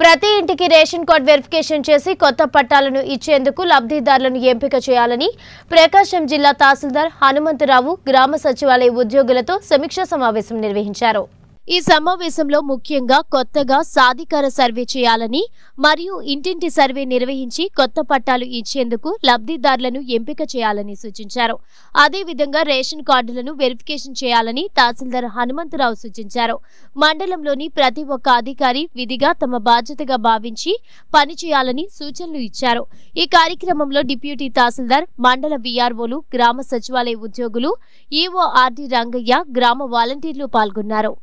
ప్రతి ఇంటికి ration card verification చేసి కొత్త పట్టాలను ఇచ్చేందుకు లబ్ధిదారులను ఎంపిక చేయాలని ప్రకాశం జిల్లా తహసీల్దార్ హనుమంతరావు గ్రామ సచివాలయ ఉద్యోగులతో సమీక్షా సమావేశం నిర్వహించారు ఈ సమావేశంలో ముఖ్యంగా కొత్తగా సాధికార సర్వే చేయాలని మరియు ఇంటింటి సర్వే నిర్వహించి కొత్త పట్టాలు ఇచ్చేందుకు లబ్ధిదారులను ఎంపిక చేయాలని సూచించారు అదేవిధంగా రేషన్ కార్డులను వెరిఫికేషన్ చేయాలని తహసీల్దార్ హనుమంతరావు సూచించారు మండలంలోని ప్రతి ఒక్క అధికారి విధిగా తమ బాధ్యతగా భావించి పనిచేయాలని సూచనలు ఇచ్చారు ఈ కార్యక్రమంలో డిప్యూటీ తహసీల్దార్ మండల విఆర్ఓలు గ్రామ సచివాలయ ఉద్యోగులు ఈఓఆర్డి రంగయ్య గ్రామ వాలంటీర్లు పాల్గొన్నారు